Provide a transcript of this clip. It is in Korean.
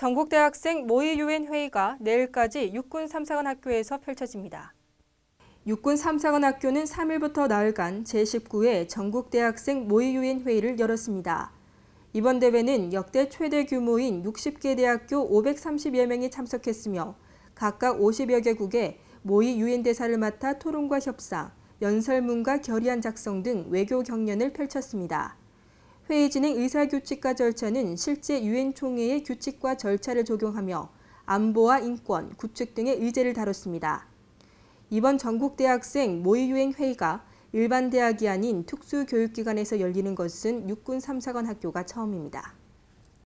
전국대학생 모의유엔회의가 내일까지 육군 삼사관학교에서 펼쳐집니다. 육군 삼사관학교는 3일부터 나흘간 제19회 전국대학생 모의유엔회의를 열었습니다. 이번 대회는 역대 최대 규모인 60개 대학교 530여 명이 참석했으며 각각 50여 개국의 모의 유엔 대사를 맡아 토론과 협상, 연설문과 결의안 작성 등 외교 경련을 펼쳤습니다. 회의 진행 의사규칙과 절차는 실제 유엔 총회의 규칙과 절차를 적용하며 안보와 인권, 구축 등의 의제를 다뤘습니다. 이번 전국대학생 모의유행 회의가 일반 대학이 아닌 특수교육기관에서 열리는 것은 육군 3사관 학교가 처음입니다.